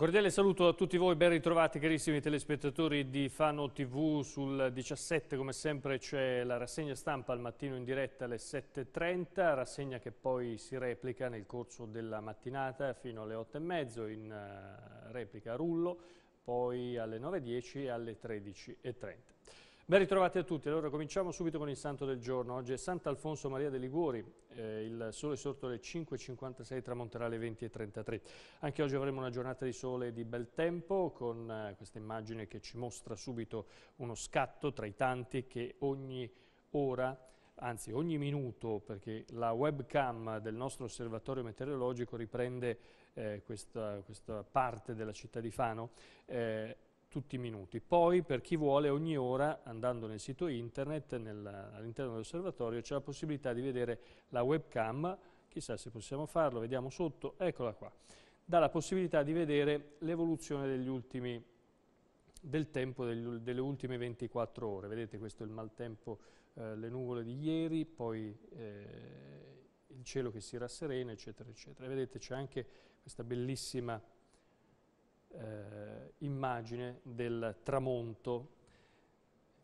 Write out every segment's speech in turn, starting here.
cordiale saluto a tutti voi, ben ritrovati carissimi telespettatori di Fano TV sul 17, come sempre c'è la rassegna stampa al mattino in diretta alle 7.30, rassegna che poi si replica nel corso della mattinata fino alle 8.30 in eh, replica a rullo, poi alle 9.10 e alle 13.30. Ben ritrovati a tutti, allora cominciamo subito con il santo del giorno. Oggi è Sant'Alfonso Maria dei Liguori, eh, il sole sorto alle 5.56 tramonterà alle 20.33. Anche oggi avremo una giornata di sole e di bel tempo con eh, questa immagine che ci mostra subito uno scatto tra i tanti che ogni ora anzi ogni minuto, perché la webcam del nostro osservatorio meteorologico riprende eh, questa, questa, parte della città di Fano, eh, tutti i minuti. Poi per chi vuole ogni ora, andando nel sito internet, all'interno dell'osservatorio, c'è la possibilità di vedere la webcam, chissà se possiamo farlo, vediamo sotto, eccola qua, dà la possibilità di vedere l'evoluzione del tempo degli, delle ultime 24 ore. Vedete questo è il maltempo, eh, le nuvole di ieri, poi eh, il cielo che si rasserena, eccetera, eccetera. E vedete c'è anche questa bellissima eh, immagine del tramonto.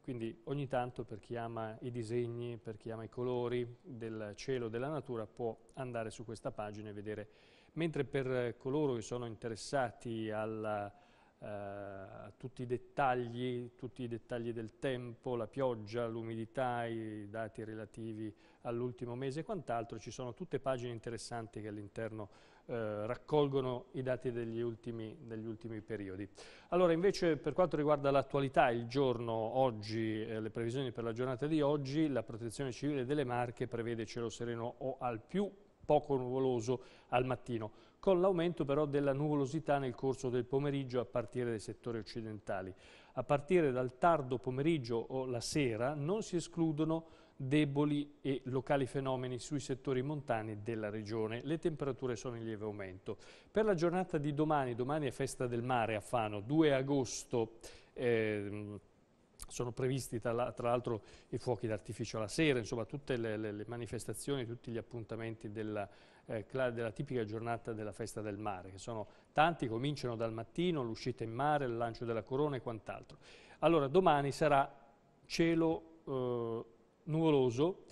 Quindi ogni tanto per chi ama i disegni, per chi ama i colori del cielo, della natura, può andare su questa pagina e vedere. Mentre per coloro che sono interessati alla, eh, a tutti i dettagli, tutti i dettagli del tempo, la pioggia, l'umidità, i dati relativi all'ultimo mese e quant'altro, ci sono tutte pagine interessanti che all'interno eh, raccolgono i dati degli ultimi, degli ultimi, periodi. Allora invece per quanto riguarda l'attualità, il giorno oggi, eh, le previsioni per la giornata di oggi, la protezione civile delle Marche prevede cielo sereno o al più poco nuvoloso al mattino, con l'aumento però della nuvolosità nel corso del pomeriggio a partire dai settori occidentali a partire dal tardo pomeriggio o la sera non si escludono deboli e locali fenomeni sui settori montani della regione. Le temperature sono in lieve aumento. Per la giornata di domani, domani è festa del mare a Fano, 2 agosto, eh, sono previsti tra l'altro i fuochi d'artificio alla sera, insomma tutte le, le, le manifestazioni, tutti gli appuntamenti della eh, della tipica giornata della festa del mare, che sono tanti, cominciano dal mattino, l'uscita in mare, il lancio della corona e quant'altro. Allora, domani sarà cielo eh, nuvoloso,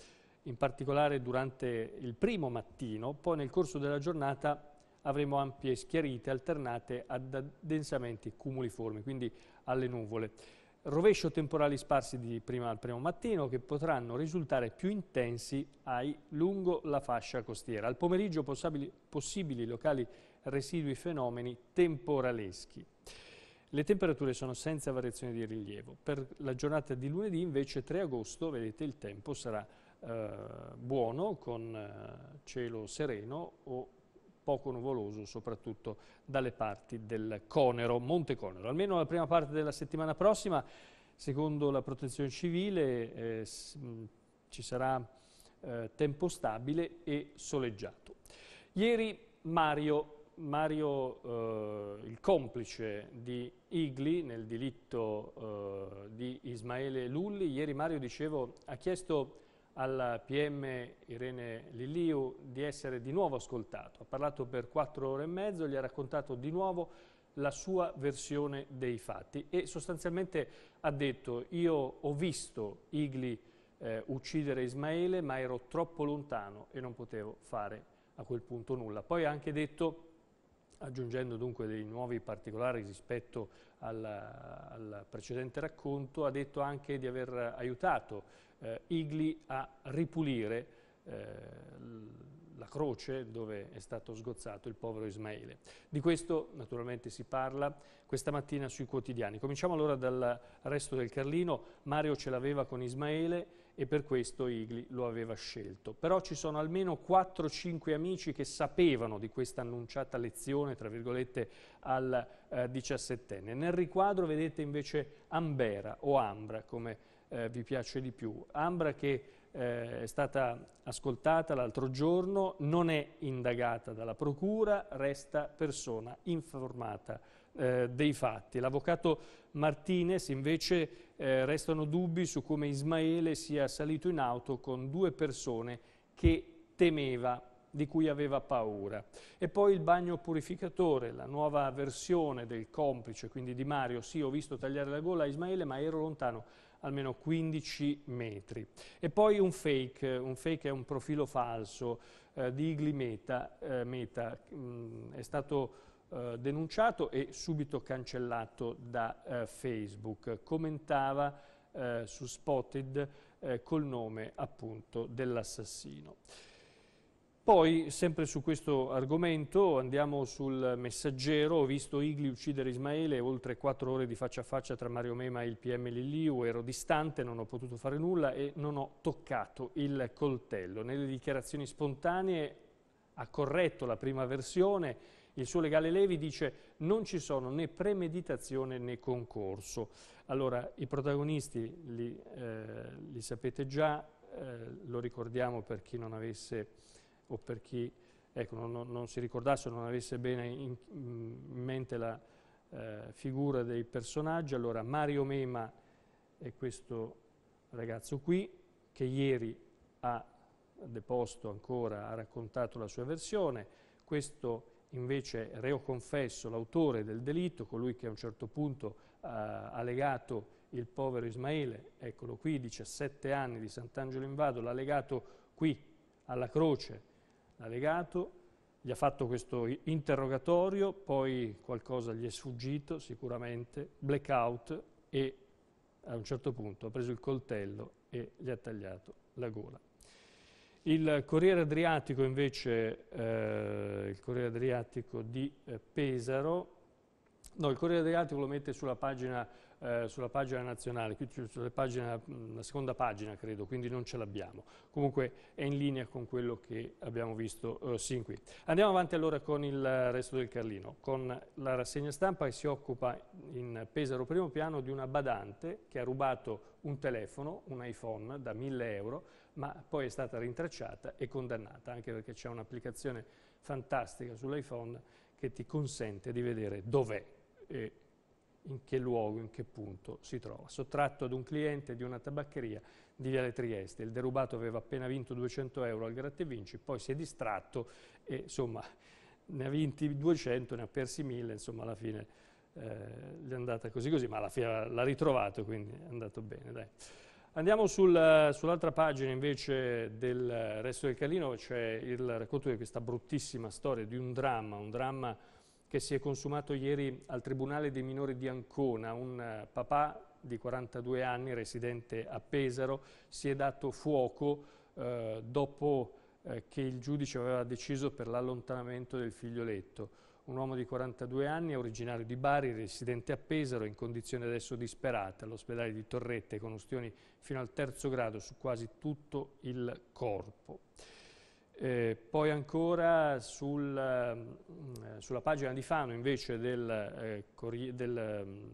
in particolare durante il primo mattino, poi nel corso della giornata avremo ampie schiarite alternate ad addensamenti cumuliformi, quindi alle nuvole rovescio temporali sparsi di prima al primo mattino che potranno risultare più intensi ai lungo la fascia costiera. Al pomeriggio possibili, possibili locali residui fenomeni temporaleschi. Le temperature sono senza variazioni di rilievo. Per la giornata di lunedì invece 3 agosto, vedete, il tempo sarà eh, buono con eh, cielo sereno o poco nuvoloso, soprattutto dalle parti del Conero, Monte Conero. Almeno la prima parte della settimana prossima, secondo la Protezione Civile, eh, ci sarà eh, tempo stabile e soleggiato. Ieri Mario Mario, eh, il complice di Igli nel delitto eh, di Ismaele Lulli, ieri Mario, dicevo, ha chiesto al PM Irene Liliu di essere di nuovo ascoltato. Ha parlato per quattro ore e mezzo, gli ha raccontato di nuovo la sua versione dei fatti e sostanzialmente ha detto io ho visto Igli eh, uccidere Ismaele ma ero troppo lontano e non potevo fare a quel punto nulla. Poi ha anche detto aggiungendo dunque dei nuovi particolari rispetto al, al precedente racconto, ha detto anche di aver aiutato eh, Igli a ripulire eh, la croce dove è stato sgozzato il povero Ismaele. Di questo naturalmente si parla questa mattina sui quotidiani. Cominciamo allora dal resto del Carlino. Mario ce l'aveva con Ismaele, e per questo Igli lo aveva scelto. Però ci sono almeno 4-5 amici che sapevano di questa annunciata lezione, tra virgolette, al eh, diciassettenne. Nel riquadro vedete invece Ambera o Ambra, come eh, vi piace di più. Ambra che eh, è stata ascoltata l'altro giorno, non è indagata dalla procura, resta persona informata eh, dei fatti. L'avvocato Martinez invece eh, restano dubbi su come Ismaele sia salito in auto con due persone che temeva, di cui aveva paura. E poi il bagno purificatore, la nuova versione del complice, quindi di Mario. Sì, ho visto tagliare la gola a Ismaele, ma ero lontano almeno 15 metri. E poi un fake, un fake è un profilo falso eh, di Igli Meta, eh, Meta mh, mm, è stato eh, denunciato e subito cancellato da eh, Facebook. Commentava eh, su Spotted eh, col nome appunto dell'assassino. Poi, sempre su questo argomento, andiamo sul messaggero. Ho visto Igli uccidere Ismaele, oltre quattro ore di faccia a faccia tra Mario Mema e il PM Lilliu. Ero distante, non ho potuto fare nulla e non ho toccato il coltello. Nelle dichiarazioni spontanee ha corretto la prima versione il suo legale Levi dice non ci sono né premeditazione né concorso. Allora, i protagonisti li, eh, li sapete già, eh, lo ricordiamo per chi non avesse o per chi ecco, non, non, si ricordasse o non avesse bene in, in mente la eh, figura dei personaggi. Allora, Mario Mema è questo ragazzo qui che ieri ha deposto ancora, ha raccontato la sua versione. Questo invece reo confesso, l'autore del delitto, colui che a un certo punto eh, ha legato il povero Ismaele, eccolo qui, 17 anni di Sant'Angelo in Vado, l'ha legato qui alla croce, l'ha legato, gli ha fatto questo interrogatorio, poi qualcosa gli è sfuggito sicuramente, blackout e a un certo punto ha preso il coltello e gli ha tagliato la gola. Il Corriere Adriatico invece, eh, il Corriere Adriatico di eh, Pesaro, no, il Corriere Adriatico lo mette sulla pagina, eh, sulla pagina nazionale, qui sulla pagina, mm, la seconda pagina credo, quindi non ce l'abbiamo. Comunque è in linea con quello che abbiamo visto eh, sin qui. Andiamo avanti allora con il resto del Carlino, con la rassegna stampa che si occupa in Pesaro primo piano di una badante che ha rubato un telefono, un iPhone da 1000 euro, ma poi è stata rintracciata e condannata, anche perché c'è un'applicazione fantastica sull'iPhone che ti consente di vedere dov'è e in che luogo, in che punto si trova. Sottratto ad un cliente di una tabaccheria di Viale Trieste, il derubato aveva appena vinto 200 euro al Gratte Vinci, poi si è distratto e insomma ne ha vinti 200, ne ha persi 1000, insomma alla fine eh, è andata così così, ma alla fine l'ha ritrovato, quindi è andato bene. Dai. Andiamo sul, sull'altra pagina invece del resto del Calino, c'è il racconto di questa bruttissima storia, di un dramma, un dramma che si è consumato ieri al Tribunale dei Minori di Ancona. Un eh, papà di 42 anni, residente a Pesaro, si è dato fuoco eh, dopo eh, che il giudice aveva deciso per l'allontanamento del figlioletto un uomo di 42 anni, originario di Bari, residente a Pesaro, in condizione adesso disperata, all'ospedale di Torrette, con ustioni fino al terzo grado su quasi tutto il corpo. Eh, poi ancora sul, mm, sulla pagina di Fano invece del, eh, del, mm,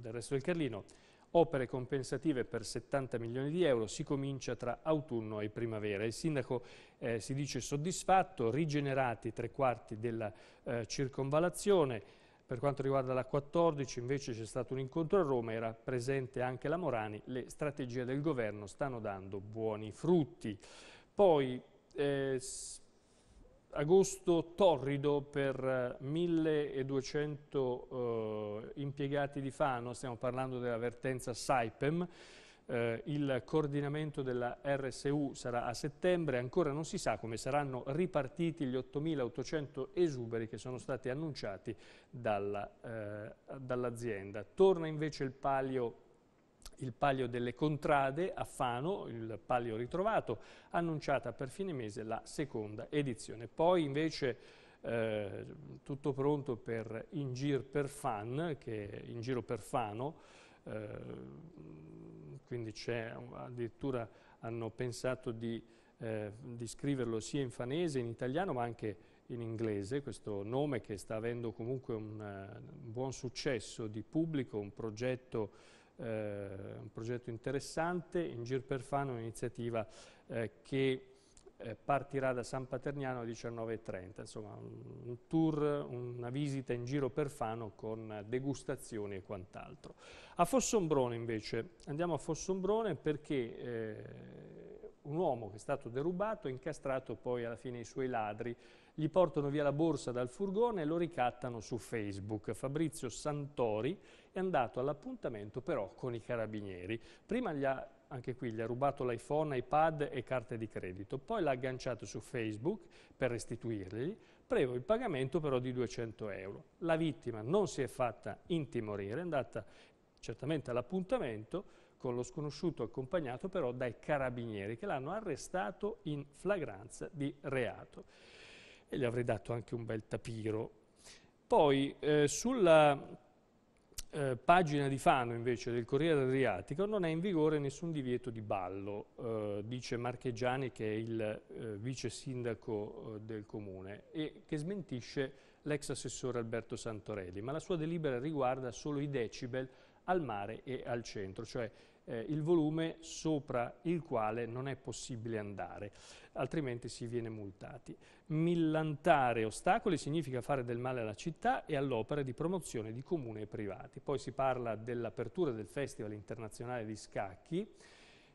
del resto del Carlino, Opere compensative per 70 milioni di euro, si comincia tra autunno e primavera. Il sindaco eh, si dice soddisfatto, rigenerati tre quarti della eh, circonvalazione. Per quanto riguarda la 14 invece c'è stato un incontro a Roma, era presente anche la Morani, le strategie del governo stanno dando buoni frutti. Poi eh, agosto torrido per 1200 eh, eh, impiegati di Fano, stiamo parlando della vertenza Saipem, eh, il coordinamento della RSU sarà a settembre, ancora non si sa come saranno ripartiti gli 8.800 esuberi che sono stati annunciati eh, dall'azienda. Eh, dall Torna invece il palio il palio delle Contrade a Fano, il palio ritrovato, annunciata per fine mese la seconda edizione. Poi invece eh, tutto pronto per In Gir per Fan, che è In Giro per Fano, eh, quindi addirittura hanno pensato di, eh, di scriverlo sia in fanese, in italiano, ma anche in inglese, questo nome che sta avendo comunque un, eh, un buon successo di pubblico, un progetto eh, un progetto interessante, in Gir per Fan un'iniziativa eh, che eh, partirà da San Paterniano alle 19.30, insomma un, un, tour, una visita in giro per Fano con degustazioni e quant'altro. A Fossombrone invece, andiamo a Fossombrone perché eh, un uomo che è stato derubato, incastrato poi alla fine i suoi ladri, gli portano via la borsa dal furgone e lo ricattano su Facebook. Fabrizio Santori è andato all'appuntamento però con i carabinieri. Prima gli ha anche qui gli ha rubato l'iPhone, iPad e carte di credito. Poi l'ha agganciato su Facebook per restituirgli, prevo il pagamento però di 200 euro. La vittima non si è fatta intimorire, è andata certamente all'appuntamento con lo sconosciuto accompagnato però dai carabinieri che l'hanno arrestato in flagranza di reato e gli avrei dato anche un bel tapiro. Poi eh, sulla eh, pagina di Fano invece del Corriere Adriatico non è in vigore nessun divieto di ballo, eh, dice Marchegiani che è il eh, vice sindaco eh, del comune e che smentisce l'ex assessore Alberto Santorelli, ma la sua delibera riguarda solo i decibel al mare e al centro, cioè eh, il volume sopra il quale non è possibile andare, altrimenti si viene multati. Millantare ostacoli significa fare del male alla città e all'opera di promozione di comuni e privati. Poi si parla dell'apertura del Festival Internazionale di Scacchi,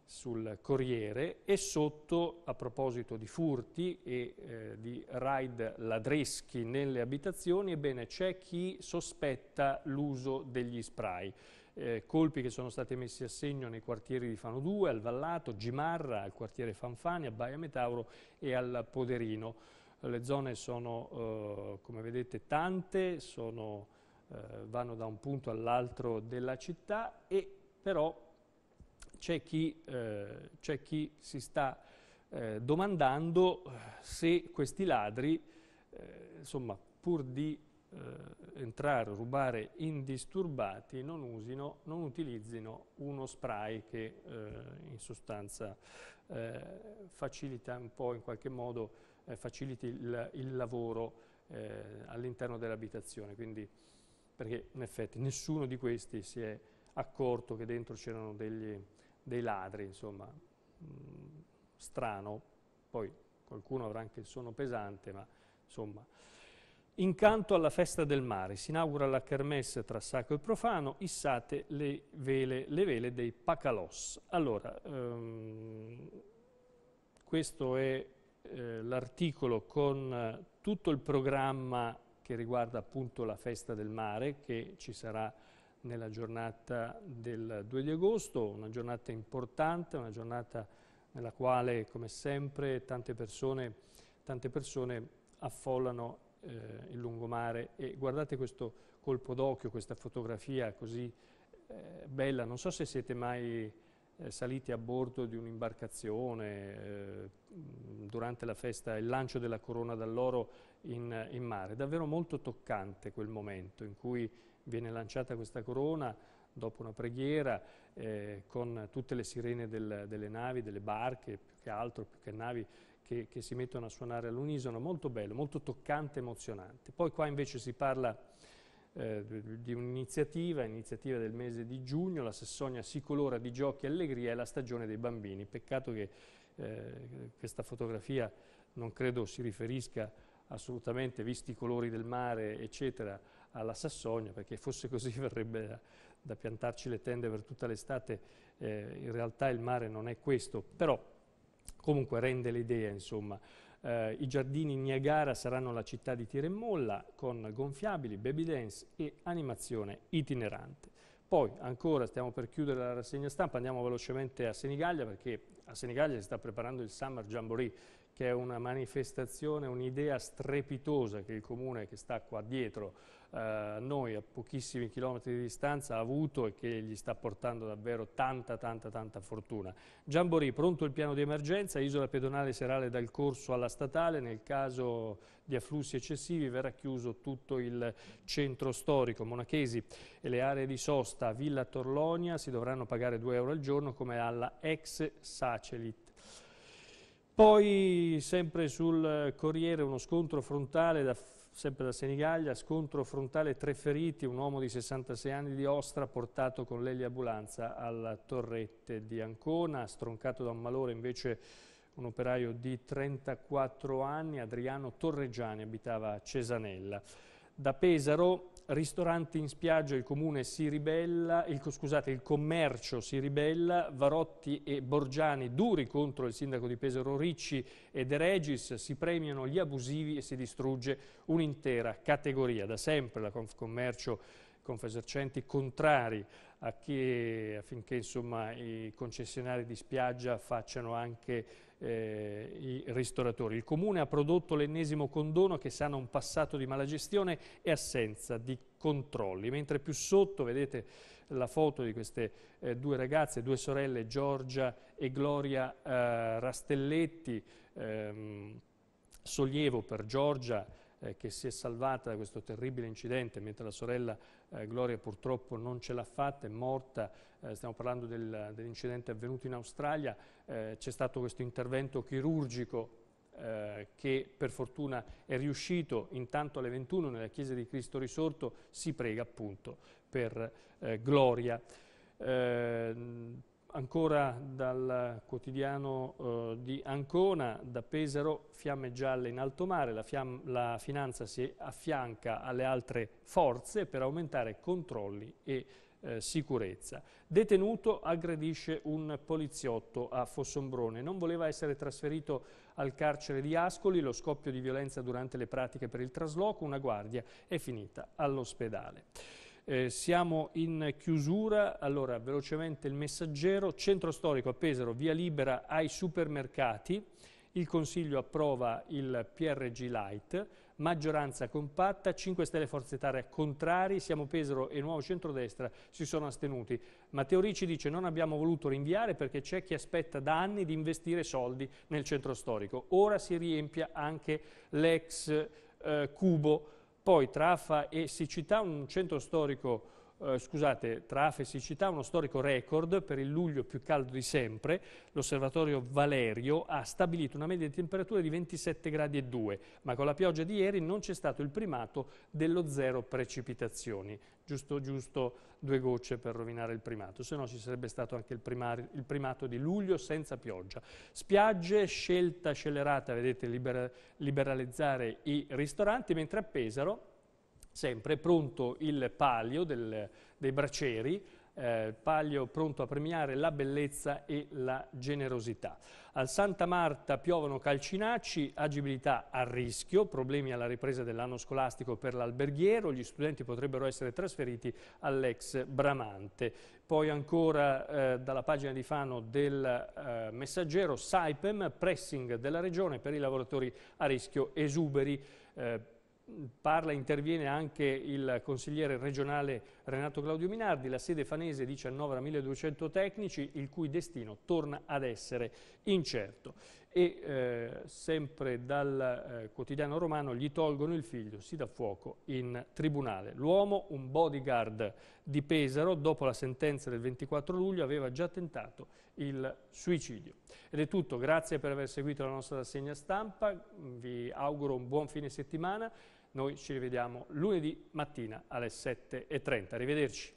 sul Corriere e sotto, a proposito di furti e eh, di raid ladreschi nelle abitazioni, ebbene c'è chi sospetta l'uso degli spray eh, colpi che sono stati messi a segno nei quartieri di Fano 2, al Vallato, Gimarra, al quartiere Fanfani, a Baia Metauro e al Poderino. Le zone sono, eh, come vedete, tante, sono, eh, vanno da un punto all'altro della città e però c'è chi, eh, chi, si sta eh, domandando eh, se questi ladri, insomma, pur di eh, entrare, rubare indisturbati, non, usino, non utilizzino uno spray che eh, in sostanza eh, facilita un po' in qualche modo, eh, faciliti il, il lavoro eh, all'interno dell'abitazione, quindi perché in effetti nessuno di questi si è accorto che dentro c'erano dei ladri, insomma, mh, mm, strano, poi qualcuno avrà anche il suono pesante, ma insomma... Incanto alla festa del mare si inaugura la kermesse tra sacro e profano, issate le vele, le vele dei Pacalos. Allora, ehm, questo è eh, l'articolo con eh, tutto il programma che riguarda appunto la festa del mare che ci sarà nella giornata del 2 di agosto, una giornata importante, una giornata nella quale come sempre tante persone, tante persone affollano eh, il lungomare e guardate questo colpo d'occhio, questa fotografia così eh, bella, non so se siete mai eh, saliti a bordo di un'imbarcazione eh, durante la festa, il lancio della corona d'alloro in, in mare, è davvero molto toccante quel momento in cui viene lanciata questa corona dopo una preghiera eh, con tutte le sirene del, delle navi, delle barche, più che altro, più che navi, che, che si mettono a suonare all'unisono, molto bello, molto toccante, emozionante. Poi qua invece si parla eh, di un'iniziativa, iniziativa del mese di giugno, la Sassonia si colora di giochi e allegria, è la stagione dei bambini. Peccato che eh, questa fotografia non credo si riferisca assolutamente, visti i colori del mare, eccetera, alla Sassonia, perché fosse così verrebbe da, da piantarci le tende per tutta l'estate, eh, in realtà il mare non è questo, però comunque rende l'idea, insomma. Eh, I giardini Niagara saranno la città di tira e molla con gonfiabili, baby dance e animazione itinerante. Poi ancora stiamo per chiudere la rassegna stampa, andiamo velocemente a Senigallia perché a Senigallia si sta preparando il Summer Jamboree che è una manifestazione, un'idea strepitosa che il Comune che sta qua dietro eh, noi a pochissimi chilometri di distanza ha avuto e che gli sta portando davvero tanta tanta tanta fortuna. Giambori, pronto il piano di emergenza, isola pedonale serale dal corso alla statale, nel caso di afflussi eccessivi verrà chiuso tutto il centro storico, Monachesi e le aree di sosta, Villa Torlonia si dovranno pagare 2 euro al giorno come alla ex Sacelit poi sempre sul Corriere uno scontro frontale, da, sempre da Senigallia, scontro frontale tre feriti, un uomo di 66 anni di Ostra portato con l'eliambulanza alla Torrette di Ancona, stroncato da un malore invece un operaio di 34 anni, Adriano Torreggiani, abitava a Cesanella. Da Pesaro, ristoranti in spiaggia, il comune si ribella, il, scusate, il commercio si ribella, Varotti e Borgiani duri contro il sindaco di Pesaro Ricci e De Regis, si premiano gli abusivi e si distrugge un'intera categoria. Da sempre la Confcommercio Confesercenti contrari a chi, affinché insomma, i concessionari di spiaggia facciano anche eh, i ristoratori. Il Comune ha prodotto l'ennesimo condono che sana un passato di malagestione e assenza di controlli, mentre più sotto vedete la foto di queste eh, due ragazze, due sorelle, Giorgia e Gloria eh, Rastelletti, ehm, sollievo per Giorgia, eh, che si è salvata da questo terribile incidente mentre la sorella eh, Gloria purtroppo non ce l'ha fatta, è morta, eh, stiamo parlando del, dell'incidente avvenuto in Australia, eh, c'è stato questo intervento chirurgico eh, che per fortuna è riuscito, intanto alle 21 nella Chiesa di Cristo Risorto si prega appunto per eh, Gloria ancora dal quotidiano eh, di Ancona, da Pesaro, fiamme gialle in alto mare, la, la, finanza si affianca alle altre forze per aumentare controlli e eh, sicurezza. Detenuto aggredisce un poliziotto a Fossombrone, non voleva essere trasferito al carcere di Ascoli, lo scoppio di violenza durante le pratiche per il trasloco, una guardia è finita all'ospedale. Eh, siamo in chiusura, allora velocemente il messaggero, centro storico a Pesaro, via libera ai supermercati, il Consiglio approva il PRG Light, maggioranza compatta, 5 Stelle Forza Italia contrari, Siamo Pesaro e Nuovo Centrodestra si sono astenuti. Matteo Ricci dice non abbiamo voluto rinviare perché c'è chi aspetta da anni di investire soldi nel centro storico. Ora si riempia anche l'ex eh, cubo poi tra Affa e Siccità un centro storico eh, scusate, tra Afe e siccità, uno storico record per il luglio più caldo di sempre. L'osservatorio Valerio ha stabilito una media di temperatura di 27 gradi e 2, ma con la pioggia di ieri non c'è stato il primato dello zero precipitazioni. Giusto, giusto due gocce per rovinare il primato, se no ci sarebbe stato anche il, primari, il primato di luglio senza pioggia. Spiagge, scelta scellerata, vedete, libera, liberalizzare i ristoranti, mentre a Pesaro sempre pronto il palio del, dei braceri, eh, palio pronto a premiare la bellezza e la generosità. Al Santa Marta piovono calcinacci, agibilità a rischio, problemi alla ripresa dell'anno scolastico per l'alberghiero, gli studenti potrebbero essere trasferiti all'ex Bramante. Poi ancora eh, dalla pagina di Fano del eh, messaggero, Saipem, pressing della regione per i lavoratori a rischio esuberi eh, parla, interviene anche il consigliere regionale Renato Claudio Minardi, la sede fanese 19 a 1200 tecnici, il cui destino torna ad essere incerto. E eh, sempre dal eh, quotidiano romano gli tolgono il figlio, si dà fuoco in tribunale. L'uomo, un bodyguard di Pesaro, dopo la sentenza del 24 luglio aveva già tentato il suicidio. Ed è tutto, grazie per aver seguito la nostra rassegna stampa, vi auguro un buon fine settimana. Noi ci rivediamo lunedì mattina alle 7.30. Arrivederci.